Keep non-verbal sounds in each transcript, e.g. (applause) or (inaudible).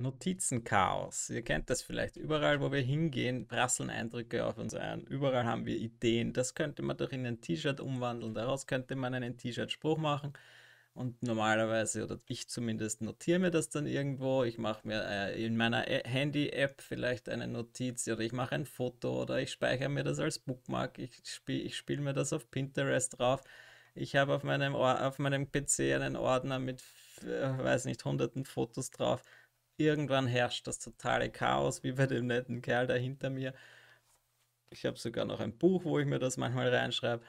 Notizenchaos. Ihr kennt das vielleicht. Überall, wo wir hingehen, prasseln Eindrücke auf uns ein. Überall haben wir Ideen. Das könnte man doch in ein T-Shirt umwandeln. Daraus könnte man einen T-Shirt-Spruch machen. Und normalerweise, oder ich zumindest, notiere mir das dann irgendwo. Ich mache mir äh, in meiner äh, Handy-App vielleicht eine Notiz oder ich mache ein Foto oder ich speichere mir das als Bookmark. Ich spiele spiel mir das auf Pinterest drauf. Ich habe auf meinem, auf meinem PC einen Ordner mit, äh, weiß nicht, hunderten Fotos drauf. Irgendwann herrscht das totale Chaos, wie bei dem netten Kerl da hinter mir. Ich habe sogar noch ein Buch, wo ich mir das manchmal reinschreibe.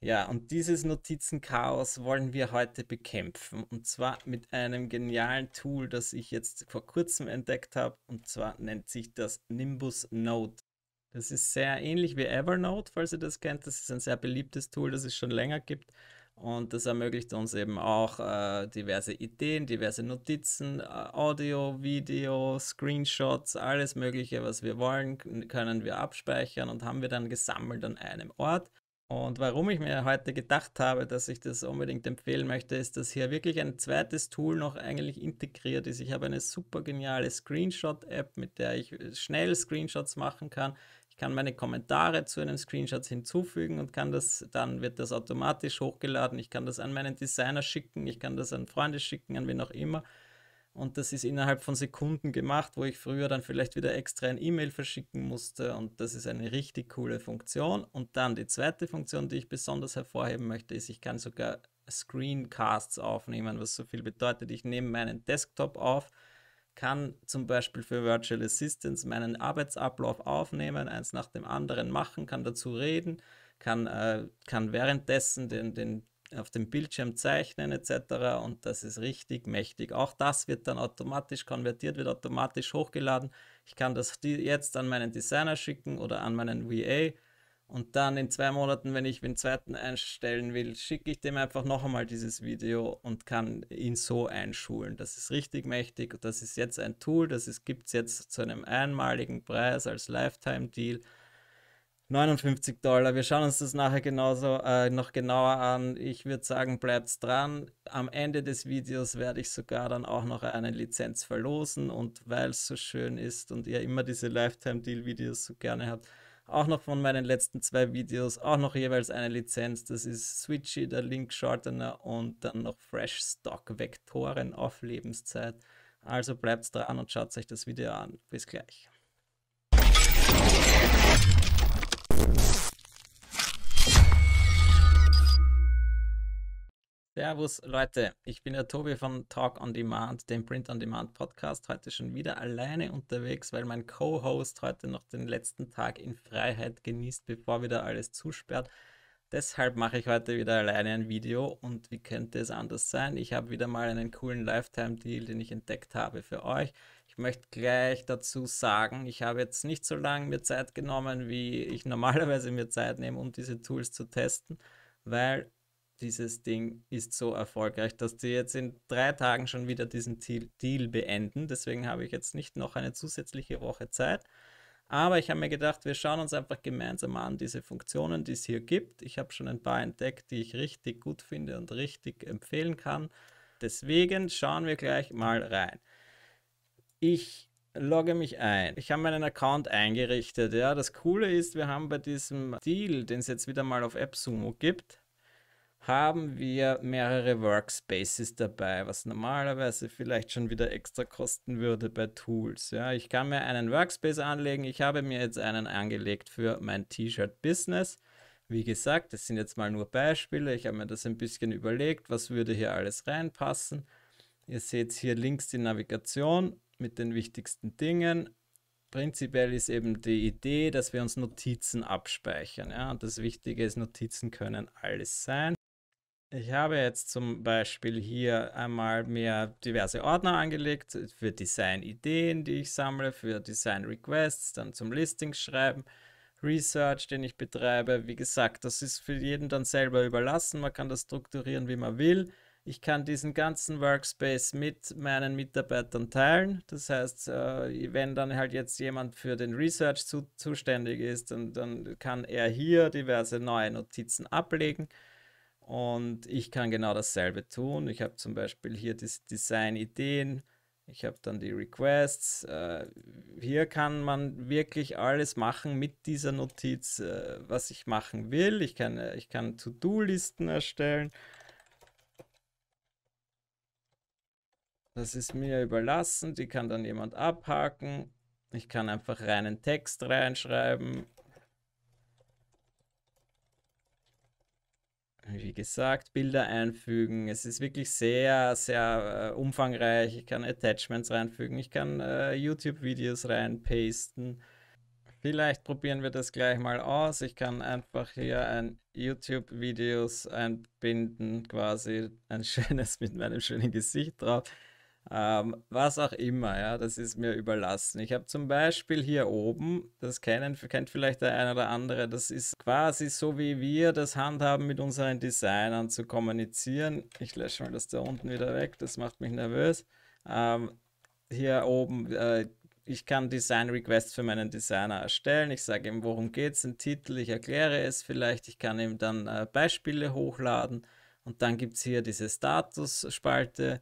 Ja, und dieses Notizenchaos wollen wir heute bekämpfen. Und zwar mit einem genialen Tool, das ich jetzt vor kurzem entdeckt habe. Und zwar nennt sich das Nimbus Note. Das ist sehr ähnlich wie Evernote, falls ihr das kennt. Das ist ein sehr beliebtes Tool, das es schon länger gibt. Und das ermöglicht uns eben auch äh, diverse Ideen, diverse Notizen, äh, Audio, Video, Screenshots, alles Mögliche, was wir wollen, können wir abspeichern und haben wir dann gesammelt an einem Ort. Und warum ich mir heute gedacht habe, dass ich das unbedingt empfehlen möchte, ist, dass hier wirklich ein zweites Tool noch eigentlich integriert ist. Ich habe eine super geniale Screenshot-App, mit der ich äh, schnell Screenshots machen kann kann meine Kommentare zu einem Screenshot hinzufügen und kann das, dann wird das automatisch hochgeladen. Ich kann das an meinen Designer schicken, ich kann das an Freunde schicken, an wen auch immer. Und das ist innerhalb von Sekunden gemacht, wo ich früher dann vielleicht wieder extra ein E-Mail verschicken musste. Und das ist eine richtig coole Funktion. Und dann die zweite Funktion, die ich besonders hervorheben möchte, ist, ich kann sogar Screencasts aufnehmen, was so viel bedeutet. Ich nehme meinen Desktop auf kann zum Beispiel für Virtual Assistants meinen Arbeitsablauf aufnehmen, eins nach dem anderen machen, kann dazu reden, kann, äh, kann währenddessen den, den, auf dem Bildschirm zeichnen etc. Und das ist richtig mächtig. Auch das wird dann automatisch konvertiert, wird automatisch hochgeladen. Ich kann das jetzt an meinen Designer schicken oder an meinen VA und dann in zwei Monaten, wenn ich den zweiten einstellen will, schicke ich dem einfach noch einmal dieses Video und kann ihn so einschulen. Das ist richtig mächtig das ist jetzt ein Tool, das gibt es jetzt zu einem einmaligen Preis als Lifetime-Deal. 59 Dollar. Wir schauen uns das nachher genauso äh, noch genauer an. Ich würde sagen, bleibt dran. Am Ende des Videos werde ich sogar dann auch noch eine Lizenz verlosen und weil es so schön ist und ihr immer diese Lifetime-Deal-Videos so gerne habt, auch noch von meinen letzten zwei Videos, auch noch jeweils eine Lizenz. Das ist Switchy, der Link Shortener und dann noch Fresh Stock Vektoren auf Lebenszeit. Also bleibt dran und schaut euch das Video an. Bis gleich. Servus Leute, ich bin der Tobi von Talk on Demand, dem Print on Demand Podcast. Heute schon wieder alleine unterwegs, weil mein Co-Host heute noch den letzten Tag in Freiheit genießt, bevor wieder alles zusperrt. Deshalb mache ich heute wieder alleine ein Video und wie könnte es anders sein? Ich habe wieder mal einen coolen Lifetime-Deal, den ich entdeckt habe für euch. Ich möchte gleich dazu sagen, ich habe jetzt nicht so lange mir Zeit genommen, wie ich normalerweise mir Zeit nehme, um diese Tools zu testen, weil dieses Ding ist so erfolgreich, dass die jetzt in drei Tagen schon wieder diesen Deal beenden. Deswegen habe ich jetzt nicht noch eine zusätzliche Woche Zeit. Aber ich habe mir gedacht, wir schauen uns einfach gemeinsam an, diese Funktionen, die es hier gibt. Ich habe schon ein paar entdeckt, die ich richtig gut finde und richtig empfehlen kann. Deswegen schauen wir gleich mal rein. Ich logge mich ein. Ich habe meinen Account eingerichtet. Ja, das Coole ist, wir haben bei diesem Deal, den es jetzt wieder mal auf AppSumo gibt, haben wir mehrere Workspaces dabei, was normalerweise vielleicht schon wieder extra kosten würde bei Tools. Ja, ich kann mir einen Workspace anlegen. Ich habe mir jetzt einen angelegt für mein T-Shirt Business. Wie gesagt, das sind jetzt mal nur Beispiele. Ich habe mir das ein bisschen überlegt, was würde hier alles reinpassen. Ihr seht hier links die Navigation mit den wichtigsten Dingen. Prinzipiell ist eben die Idee, dass wir uns Notizen abspeichern. Ja? Und das Wichtige ist, Notizen können alles sein. Ich habe jetzt zum Beispiel hier einmal mir diverse Ordner angelegt äh, für Design-Ideen, die ich sammle, für Design-Requests, dann zum Listing schreiben, Research, den ich betreibe. Wie gesagt, das ist für jeden dann selber überlassen. Man kann das strukturieren, wie man will. Ich kann diesen ganzen Workspace mit meinen Mitarbeitern teilen. Das heißt, äh, wenn dann halt jetzt jemand für den Research zu, zuständig ist, dann, dann kann er hier diverse neue Notizen ablegen. Und ich kann genau dasselbe tun. Ich habe zum Beispiel hier die Design-Ideen, ich habe dann die Requests. Äh, hier kann man wirklich alles machen mit dieser Notiz, äh, was ich machen will. Ich kann, äh, ich kann To-Do-Listen erstellen. Das ist mir überlassen, die kann dann jemand abhaken. Ich kann einfach reinen Text reinschreiben. wie gesagt, Bilder einfügen. Es ist wirklich sehr, sehr äh, umfangreich. Ich kann Attachments reinfügen, ich kann äh, YouTube-Videos reinpasten. Vielleicht probieren wir das gleich mal aus. Ich kann einfach hier ein YouTube-Videos einbinden, quasi ein (laughs) schönes mit meinem schönen Gesicht drauf. Ähm, was auch immer, ja, das ist mir überlassen. Ich habe zum Beispiel hier oben, das kennen, kennt vielleicht der eine oder andere, das ist quasi so, wie wir das handhaben, mit unseren Designern zu kommunizieren. Ich lösche mal das da unten wieder weg, das macht mich nervös. Ähm, hier oben, äh, ich kann Design Requests für meinen Designer erstellen. Ich sage ihm, worum geht es, einen Titel, ich erkläre es vielleicht, ich kann ihm dann äh, Beispiele hochladen und dann gibt es hier diese Statusspalte.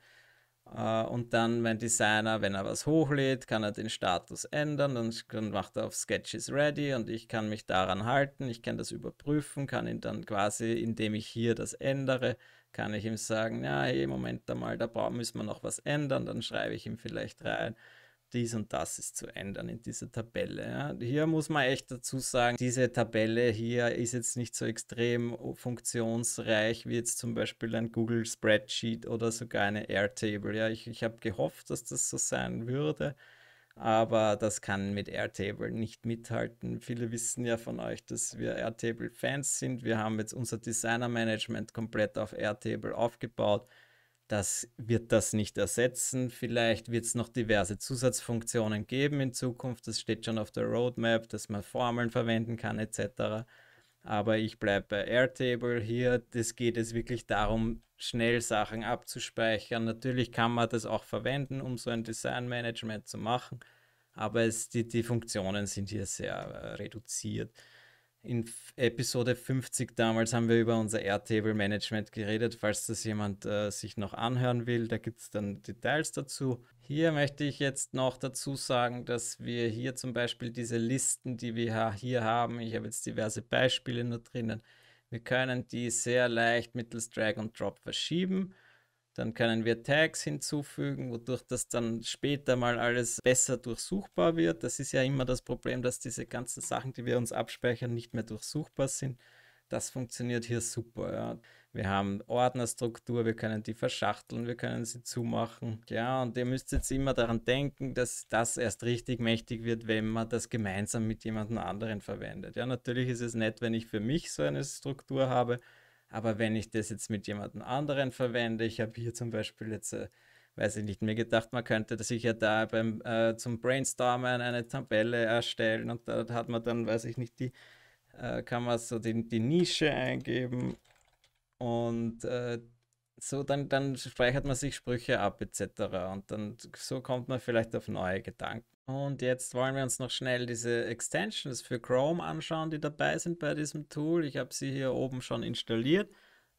Äh, und dann mein Designer, wenn er was hochlädt, kann er den Status ändern und dann macht er auf Sketches Ready und ich kann mich daran halten. Ich kann das überprüfen, kann ihn dann quasi, indem ich hier das ändere, kann ich ihm sagen, ja, hey, Moment einmal, da müssen wir noch was ändern. Dann schreibe ich ihm vielleicht rein, dies und das ist zu ändern in dieser Tabelle. Ja. Hier muss man echt dazu sagen, diese Tabelle hier ist jetzt nicht so extrem funktionsreich wie jetzt zum Beispiel ein Google Spreadsheet oder sogar eine Airtable. Ja. Ich, ich habe gehofft, dass das so sein würde aber das kann mit Airtable nicht mithalten. Viele wissen ja von euch, dass wir Airtable-Fans sind. Wir haben jetzt unser Designer-Management komplett auf Airtable aufgebaut. Das wird das nicht ersetzen. Vielleicht wird es noch diverse Zusatzfunktionen geben in Zukunft. Das steht schon auf der Roadmap, dass man Formeln verwenden kann etc. Aber ich bleibe bei Airtable hier. Das geht es wirklich darum, schnell Sachen abzuspeichern. Natürlich kann man das auch verwenden, um so ein Designmanagement zu machen. Aber es, die, die Funktionen sind hier sehr äh, reduziert in Episode 50 damals haben wir über unser Airtable Management geredet. Falls das jemand äh, sich noch anhören will, da gibt es dann Details dazu. Hier möchte ich jetzt noch dazu sagen, dass wir hier zum Beispiel diese Listen, die wir hier haben, ich habe jetzt diverse Beispiele nur drinnen, wir können die sehr leicht mittels Drag und Drop verschieben dann können wir Tags hinzufügen, wodurch das dann später mal alles besser durchsuchbar wird. Das ist ja immer das Problem, dass diese ganzen Sachen, die wir uns abspeichern, nicht mehr durchsuchbar sind. Das funktioniert hier super. Ja. Wir haben Ordnerstruktur, wir können die verschachteln, wir können sie zumachen. Ja, und ihr müsst jetzt immer daran denken, dass das erst richtig mächtig wird, wenn man das gemeinsam mit jemandem anderen verwendet. Ja, natürlich ist es nett, wenn ich für mich so eine Struktur habe, aber wenn ich das jetzt mit jemandem anderen verwende, ich habe hier zum Beispiel jetzt, äh, weiß ich nicht, mir gedacht, man könnte sich ja da beim, äh, zum Brainstormen eine Tabelle erstellen und da hat man dann, weiß ich nicht, die, äh, kann man so die, die Nische eingeben und äh, so dann, dann speichert man sich Sprüche ab etc. Und dann so kommt man vielleicht auf neue Gedanken. Und jetzt wollen wir uns noch schnell diese Extensions für Chrome anschauen, die dabei sind bei diesem Tool. Ich habe sie hier oben schon installiert.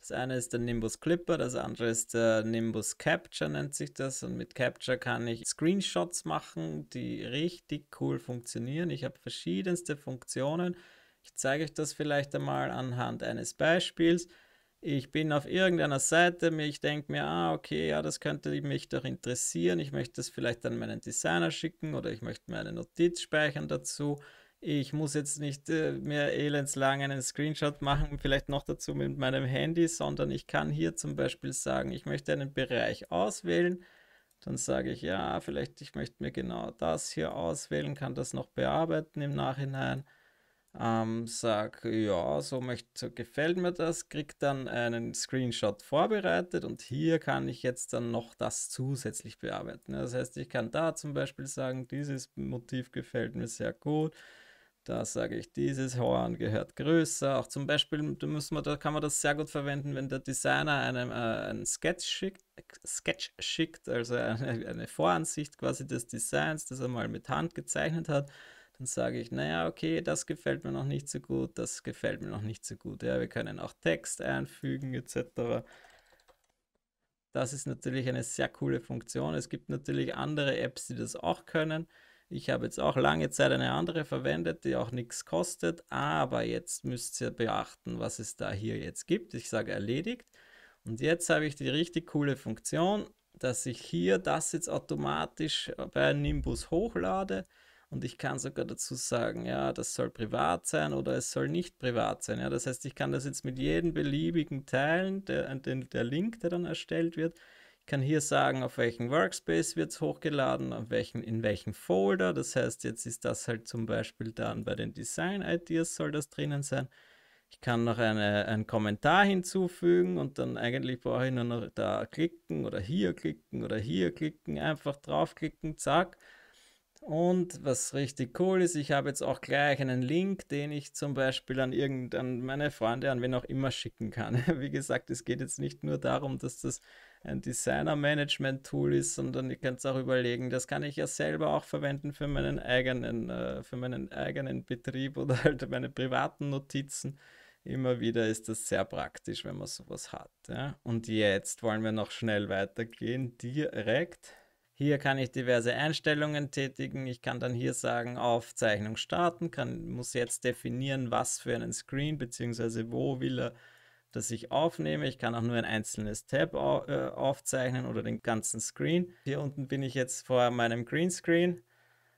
Das eine ist der Nimbus Clipper, das andere ist der Nimbus Capture nennt sich das. Und mit Capture kann ich Screenshots machen, die richtig cool funktionieren. Ich habe verschiedenste Funktionen. Ich zeige euch das vielleicht einmal anhand eines Beispiels ich bin auf irgendeiner Seite, ich denke mir, ah, okay, ja, das könnte mich doch interessieren, ich möchte das vielleicht an meinen Designer schicken oder ich möchte mir eine Notiz speichern dazu. Ich muss jetzt nicht äh, mehr elendslang einen Screenshot machen, vielleicht noch dazu mit meinem Handy, sondern ich kann hier zum Beispiel sagen, ich möchte einen Bereich auswählen. Dann sage ich, ja, vielleicht ich möchte mir genau das hier auswählen, kann das noch bearbeiten im Nachhinein ähm, sage, ja, so, möchte, so gefällt mir das, kriege dann einen Screenshot vorbereitet und hier kann ich jetzt dann noch das zusätzlich bearbeiten. Das heißt, ich kann da zum Beispiel sagen, dieses Motiv gefällt mir sehr gut. Da sage ich, dieses Horn gehört größer. Auch zum Beispiel, da, muss man, da kann man das sehr gut verwenden, wenn der Designer einem äh, einen Sketch schickt, Sketch schickt, also eine, eine Voransicht quasi des Designs, das er mal mit Hand gezeichnet hat dann sage ich, naja, okay, das gefällt mir noch nicht so gut, das gefällt mir noch nicht so gut. Ja, wir können auch Text einfügen etc. Das ist natürlich eine sehr coole Funktion. Es gibt natürlich andere Apps, die das auch können. Ich habe jetzt auch lange Zeit eine andere verwendet, die auch nichts kostet, aber jetzt müsst ihr beachten, was es da hier jetzt gibt. Ich sage erledigt. Und jetzt habe ich die richtig coole Funktion, dass ich hier das jetzt automatisch bei Nimbus hochlade und ich kann sogar dazu sagen, ja, das soll privat sein oder es soll nicht privat sein. Ja, das heißt, ich kann das jetzt mit jedem beliebigen teilen, der, den, der Link, der dann erstellt wird. Ich kann hier sagen, auf welchen Workspace wird es hochgeladen, auf welchen, in welchen Folder. Das heißt, jetzt ist das halt zum Beispiel dann bei den Design Ideas soll das drinnen sein. Ich kann noch eine, einen Kommentar hinzufügen und dann eigentlich brauche ich nur noch da klicken oder hier klicken oder hier klicken, einfach draufklicken, zack. Und was richtig cool ist, ich habe jetzt auch gleich einen Link, den ich zum Beispiel an irgendeinen meine Freunde, an wen auch immer schicken kann. (laughs) Wie gesagt, es geht jetzt nicht nur darum, dass das ein Designer-Management-Tool ist, sondern ihr könnt es auch überlegen, das kann ich ja selber auch verwenden für meinen eigenen, äh, für meinen eigenen Betrieb oder (laughs) halt meine privaten Notizen. Immer wieder ist das sehr praktisch, wenn man sowas hat. Ja? Und jetzt wollen wir noch schnell weitergehen, direkt hier kann ich diverse Einstellungen tätigen. Ich kann dann hier sagen, Aufzeichnung starten, kann, muss jetzt definieren, was für einen Screen bzw. wo will er, dass ich aufnehme. Ich kann auch nur ein einzelnes Tab auf, äh, aufzeichnen oder den ganzen Screen. Hier unten bin ich jetzt vor meinem Greenscreen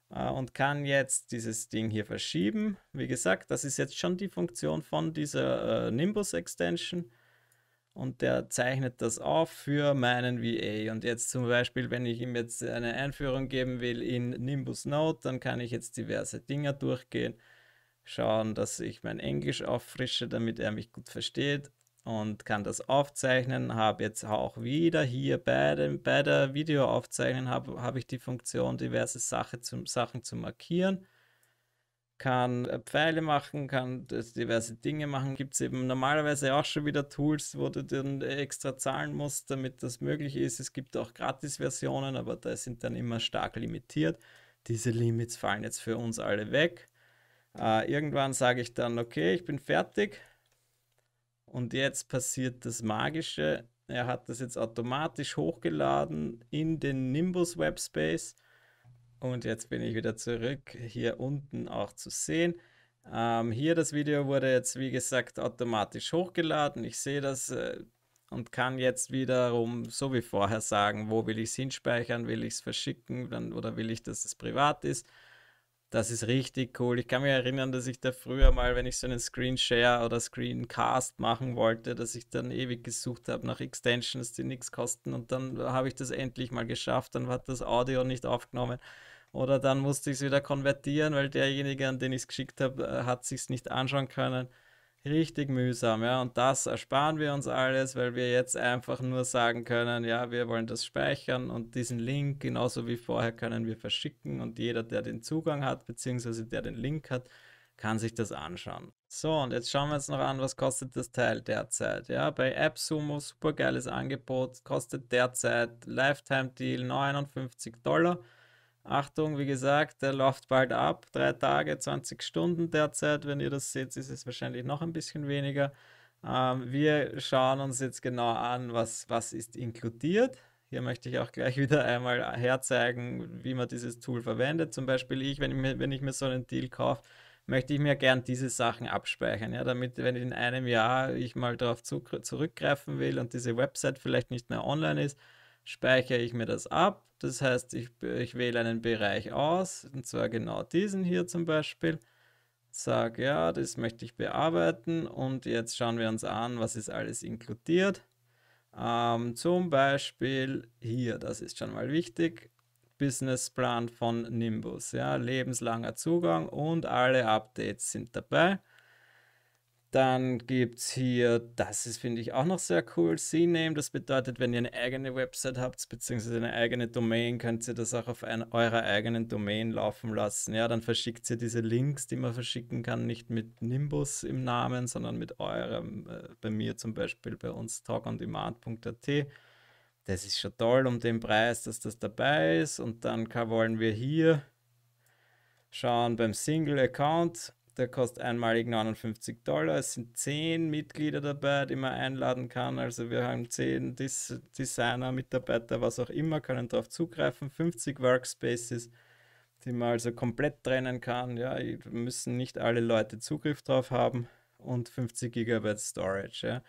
äh, und kann jetzt dieses Ding hier verschieben. Wie gesagt, das ist jetzt schon die Funktion von dieser äh, Nimbus Extension und der zeichnet das auf für meinen VA. Und jetzt zum Beispiel, wenn ich ihm jetzt eine Einführung geben will in Nimbus Note, dann kann ich jetzt diverse Dinge durchgehen, schauen, dass ich mein Englisch auffrische, damit er mich gut versteht und kann das aufzeichnen. Habe jetzt auch wieder hier bei, dem, bei der Videoaufzeichnung habe hab ich die Funktion, diverse Sache zum, Sachen zu markieren kann äh, Pfeile machen, kann diverse Dinge machen. Gibt es eben normalerweise auch schon wieder Tools, wo du dann äh, extra zahlen musst, damit das möglich ist. Es gibt auch Gratis-Versionen, aber da sind dann immer stark limitiert. Diese Limits fallen jetzt für uns alle weg. Äh, irgendwann sage ich dann, okay, ich bin fertig. Und jetzt passiert das Magische. Er hat das jetzt automatisch hochgeladen in den Nimbus Webspace. Und jetzt bin ich wieder zurück, hier unten auch zu sehen. Ähm, hier das Video wurde jetzt, wie gesagt, automatisch hochgeladen. Ich sehe das äh, und kann jetzt wiederum, so wie vorher, sagen, wo will ich es hinspeichern, will ich es verschicken dann, oder will ich, dass es privat ist. Das ist richtig cool. Ich kann mich erinnern, dass ich da früher mal, wenn ich so einen Screenshare oder Screencast machen wollte, dass ich dann ewig gesucht habe nach Extensions, die nichts kosten und dann habe ich das endlich mal geschafft. Dann hat das Audio nicht aufgenommen. Oder dann musste ich es wieder konvertieren, weil derjenige, an den ich es geschickt habe, äh, hat sich es nicht anschauen können. Richtig mühsam, ja. Und das ersparen wir uns alles, weil wir jetzt einfach nur sagen können, ja, wir wollen das speichern und diesen Link, genauso wie vorher, können wir verschicken und jeder, der den Zugang hat, beziehungsweise der den Link hat, kann sich das anschauen. So, und jetzt schauen wir uns noch an, was kostet das Teil derzeit. Ja, bei AppSumo, super geiles Angebot, kostet derzeit Lifetime Deal 59 Dollar. Achtung, wie gesagt, der läuft bald ab. Drei Tage, 20 Stunden derzeit. Wenn ihr das seht, ist es wahrscheinlich noch ein bisschen weniger. Ähm, wir schauen uns jetzt genau an, was, was ist inkludiert. Hier möchte ich auch gleich (laughs) wieder einmal herzeigen, wie man dieses Tool verwendet. Zum Beispiel ich, wenn ich mir, wenn ich mir so einen Deal kaufe, möchte ich mir gern diese Sachen abspeichern, ja, damit, wenn in einem Jahr ich mal darauf zurückgreifen will und diese Website vielleicht nicht mehr online ist, speichere ich mir das ab. Das heißt, ich, ich wähle einen Bereich aus, und zwar genau diesen hier zum Beispiel. Sage, ja, das möchte ich bearbeiten und jetzt schauen wir uns an, was ist alles inkludiert. Ähm, zum Beispiel hier, das ist schon mal wichtig, Businessplan von Nimbus. Ja, lebenslanger Zugang und alle Updates sind dabei. Dann gibt es hier, das ist, finde ich, auch noch sehr cool, CNAME. Das bedeutet, wenn ihr eine eigene Website habt, beziehungsweise eine eigene Domain, könnt ihr das auch auf ein, eurer eigenen Domain laufen lassen. Ja, dann verschickt ihr diese Links, die man verschicken kann, nicht mit Nimbus im Namen, sondern mit eurem. Äh, bei mir zum Beispiel, bei uns talkondemand.at. Das ist schon toll um den Preis, dass das dabei ist. Und dann wollen wir hier schauen beim Single Account der kostet einmalig 59 Dollar. Es sind 10 Mitglieder dabei, die man einladen kann. Also wir haben 10 Dis Designer, Mitarbeiter, was auch immer, können darauf zugreifen. 50 Workspaces, die man also komplett trennen kann. Ja, müssen nicht alle Leute Zugriff drauf haben. Und 50 GB Storage. Ja.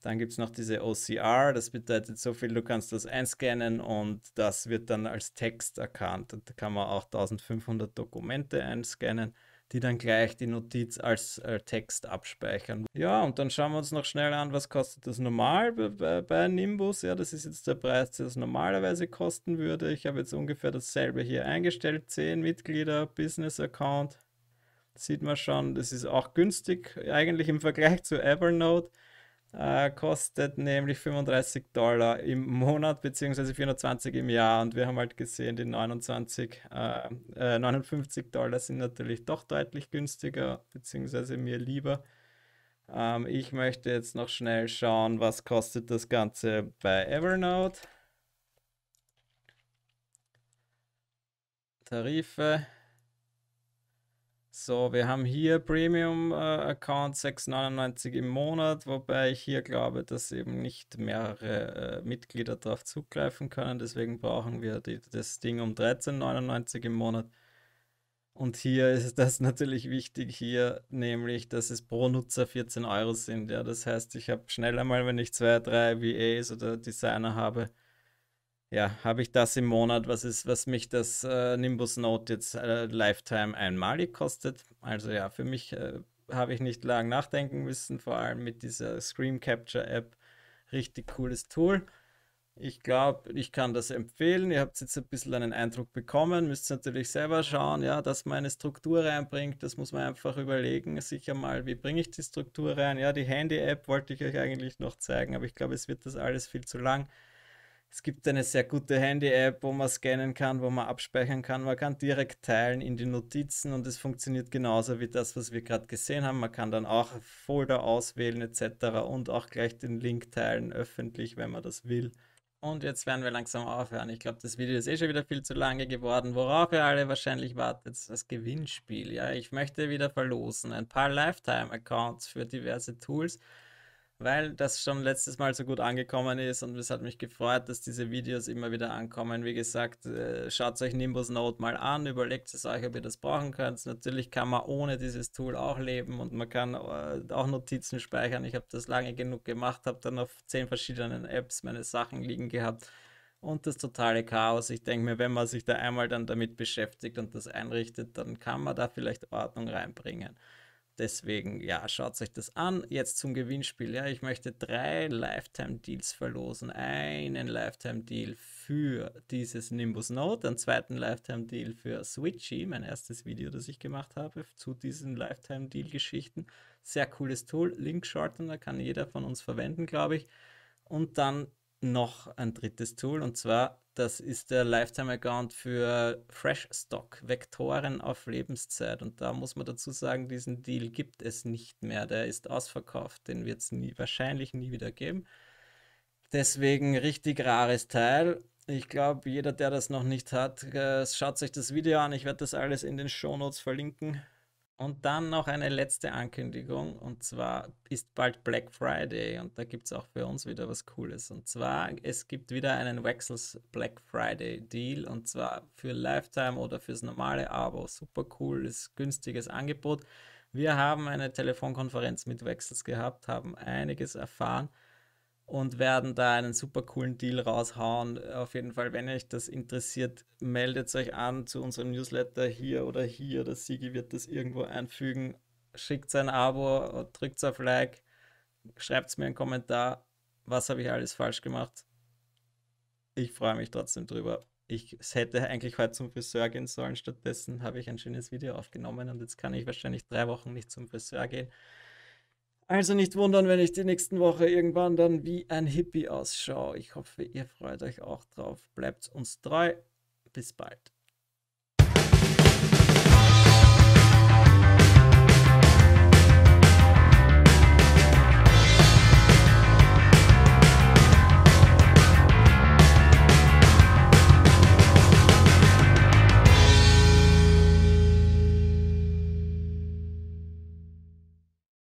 Dann gibt es noch diese OCR, das bedeutet so viel, du kannst das einscannen und das wird dann als Text erkannt. Und da kann man auch 1500 Dokumente einscannen die dann gleich die Notiz als äh, Text abspeichern. Ja, und dann schauen wir uns noch schnell an, was kostet das normal bei, bei Nimbus. Ja, das ist jetzt der Preis, der es normalerweise kosten würde. Ich habe jetzt ungefähr dasselbe hier eingestellt. 10 Mitglieder, Business Account. sieht man schon, das ist auch günstig eigentlich im Vergleich zu Evernote äh, kostet nämlich 35 Dollar im Monat beziehungsweise 420 im Jahr. Und wir haben halt gesehen, die 29, äh, äh, 59 Dollar sind natürlich doch deutlich günstiger beziehungsweise mir lieber. Ähm, ich möchte jetzt noch schnell schauen, was kostet das Ganze bei Evernote. Tarife. So, wir haben hier Premium-Account äh, 6,99 im Monat, wobei ich hier glaube, dass eben nicht mehrere äh, Mitglieder darauf zugreifen können. Deswegen brauchen wir die, das Ding um 13,99 im Monat. Und hier ist (laughs) das natürlich wichtig, hier nämlich, dass es pro Nutzer 14 Euro sind. Ja, das heißt, ich habe schnell einmal, wenn ich zwei, drei VAs oder Designer habe, ja, habe ich das im Monat, was ist, was mich das äh, Nimbus Note jetzt äh, Lifetime einmalig kostet. Also ja, für mich äh, habe ich nicht lang nachdenken müssen, vor allem mit dieser Screen Capture App. Richtig cooles Tool. Ich glaube, ich kann das empfehlen. Ihr habt jetzt ein bisschen einen Eindruck bekommen. Müsst natürlich selber schauen, ja, dass man eine Struktur reinbringt. Das muss man einfach überlegen. Sicher mal, wie bringe ich die Struktur rein? Ja, die Handy-App wollte ich euch eigentlich noch zeigen, aber ich glaube, es wird das alles viel zu lang. Es gibt eine sehr gute Handy-App, wo man scannen kann, wo man abspeichern kann. Man kann direkt teilen in die Notizen und es funktioniert genauso wie das, was wir gerade gesehen haben. Man kann dann auch Folder auswählen etc. und auch gleich den Link teilen öffentlich, wenn man das will. Und jetzt werden wir langsam aufhören. Ich glaube, das Video ist eh schon wieder viel zu lange geworden. Worauf ihr alle wahrscheinlich wartet, ist das Gewinnspiel. Ja, ich möchte wieder verlosen ein paar Lifetime-Accounts für diverse Tools weil das schon letztes Mal so gut angekommen ist und es hat mich gefreut, dass diese Videos immer wieder ankommen. Wie gesagt, äh, schaut euch Nimbus Note mal an, überlegt es euch, ob ihr das brauchen könnt. Natürlich kann man ohne dieses Tool auch leben und man kann äh, auch Notizen speichern. Ich habe das lange genug gemacht, habe dann auf zehn verschiedenen Apps meine Sachen liegen gehabt und das totale Chaos. Ich denke mir, wenn man sich da einmal dann damit beschäftigt und das einrichtet, dann kann man da vielleicht Ordnung reinbringen. Deswegen, ja, schaut euch das an. Jetzt zum Gewinnspiel. Ja, ich möchte drei Lifetime-Deals verlosen. Einen Lifetime-Deal für dieses Nimbus Note, einen zweiten Lifetime-Deal für Switchy, mein erstes Video, das ich gemacht habe, zu diesen Lifetime-Deal-Geschichten. Sehr cooles Tool. Link-Shortener kann jeder von uns verwenden, glaube ich. Und dann noch ein drittes Tool und zwar das ist der Lifetime-Account für Fresh Stock, Vektoren auf Lebenszeit. Und da muss man dazu sagen, diesen Deal gibt es nicht mehr. Der ist ausverkauft. Den wird es wahrscheinlich nie wieder geben. Deswegen richtig rares Teil. Ich glaube, jeder, der das noch nicht hat, äh, schaut euch das Video an. Ich werde das alles in den Show Notes verlinken. Und dann noch eine letzte Ankündigung und zwar ist bald Black Friday und da gibt es auch für uns wieder was Cooles. Und zwar, es gibt wieder einen Wexels Black Friday Deal und zwar für Lifetime oder fürs normale Abo. Super cooles, günstiges Angebot. Wir haben eine Telefonkonferenz mit Wexels gehabt, haben einiges erfahren und werden da einen super coolen Deal raushauen. Auf jeden Fall, wenn euch das interessiert, meldet euch an zu unserem Newsletter hier oder hier. Der Sigi wird das irgendwo einfügen. Schickt sein Abo, drückt auf Like, schreibt mir einen Kommentar. Was habe ich alles falsch gemacht? Ich freue mich trotzdem drüber. Ich hätte eigentlich heute zum Friseur gehen sollen. Stattdessen habe ich ein schönes Video aufgenommen und jetzt kann ich wahrscheinlich drei Wochen nicht zum Friseur gehen. Also nicht wundern, wenn ich die nächsten Woche irgendwann dann wie ein Hippie ausschaue. Ich hoffe, ihr freut euch auch drauf. Bleibt uns treu. Bis bald.